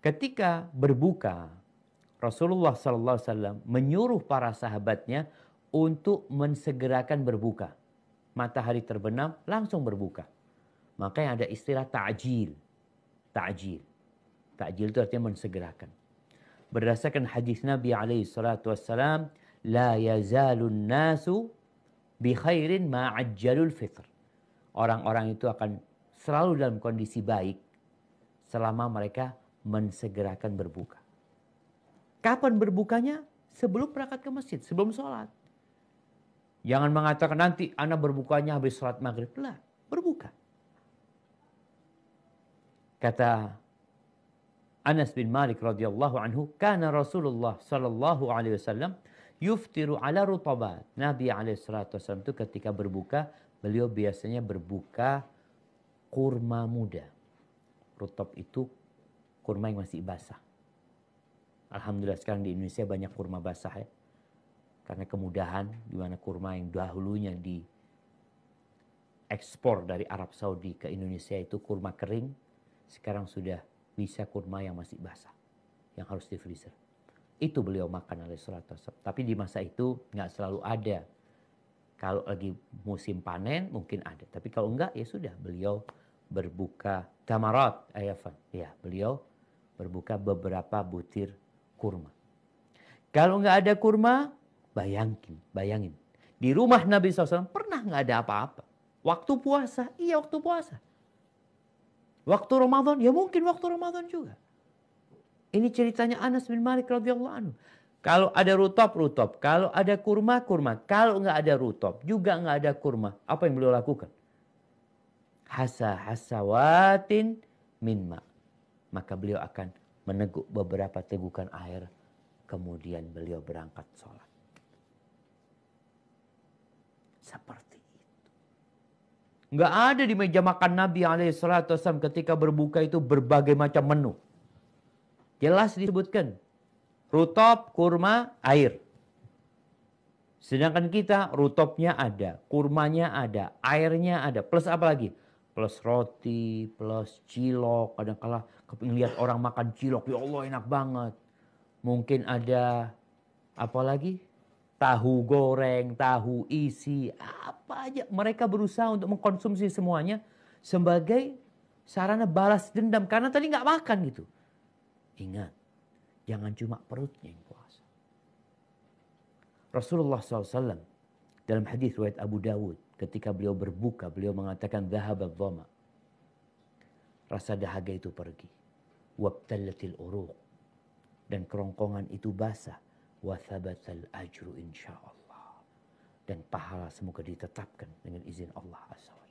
Ketika berbuka, Rasulullah SAW menyuruh para sahabatnya untuk mensegerakan berbuka. Matahari terbenam langsung berbuka. Maka yang ada istilah ta'jil. Ta'jil. Ta'jil itu artinya mensegerakan. Berdasarkan hadis Nabi alaihi salatu wassalam, la yazalun nasu bi khairin ma'ajjalul fitr. Orang-orang itu akan selalu dalam kondisi baik selama mereka mensegerakan berbuka. Kapan berbukanya? Sebelum berangkat ke masjid, sebelum sholat. Jangan mengatakan nanti anak berbukanya habis sholat maghrib. Lah, berbuka. Kata Anas bin Malik radhiyallahu anhu, karena Rasulullah sallallahu alaihi wasallam yuftiru ala rutabat." Nabi alaihi salatu wasallam itu ketika berbuka, beliau biasanya berbuka kurma muda. Rutab itu kurma yang masih basah. Alhamdulillah sekarang di Indonesia banyak kurma basah ya. Karena kemudahan di mana kurma yang dahulunya di ekspor dari Arab Saudi ke Indonesia itu kurma kering, sekarang sudah bisa kurma yang masih basah, yang harus di freezer. Itu beliau makan oleh Surat tersebut. Tapi di masa itu nggak selalu ada. Kalau lagi musim panen mungkin ada. Tapi kalau enggak ya sudah beliau berbuka tamarat ayafan. Ya beliau berbuka beberapa butir kurma. Kalau nggak ada kurma, bayangin, bayangin. Di rumah Nabi SAW pernah nggak ada apa-apa. Waktu puasa, iya waktu puasa. Waktu Ramadan, ya mungkin waktu Ramadan juga. Ini ceritanya Anas bin Malik radhiyallahu anhu. Kalau ada rutop, rutop. Kalau ada kurma, kurma. Kalau nggak ada rutop, juga nggak ada kurma. Apa yang beliau lakukan? Hasa hasawatin min ma maka beliau akan meneguk beberapa tegukan air, kemudian beliau berangkat sholat. Seperti itu. Nggak ada di meja makan Nabi Alaihissalam ketika berbuka itu berbagai macam menu. Jelas disebutkan. Rutop, kurma, air. Sedangkan kita rutopnya ada, kurmanya ada, airnya ada. Plus apa lagi? Plus roti, plus cilok, kadang kala ngelihat orang makan cilok, ya Allah enak banget. Mungkin ada apa lagi? Tahu goreng, tahu isi, apa aja. Mereka berusaha untuk mengkonsumsi semuanya sebagai sarana balas dendam. Karena tadi nggak makan gitu. Ingat, jangan cuma perutnya yang puasa. Rasulullah SAW dalam hadis riwayat Abu Dawud ketika beliau berbuka beliau mengatakan zahabat dhama Rasa dahaga itu pergi. Wabtallatil uruq. Dan kerongkongan itu basah. Wathabatal ajru insya Allah. Dan pahala semoga ditetapkan dengan izin Allah Azza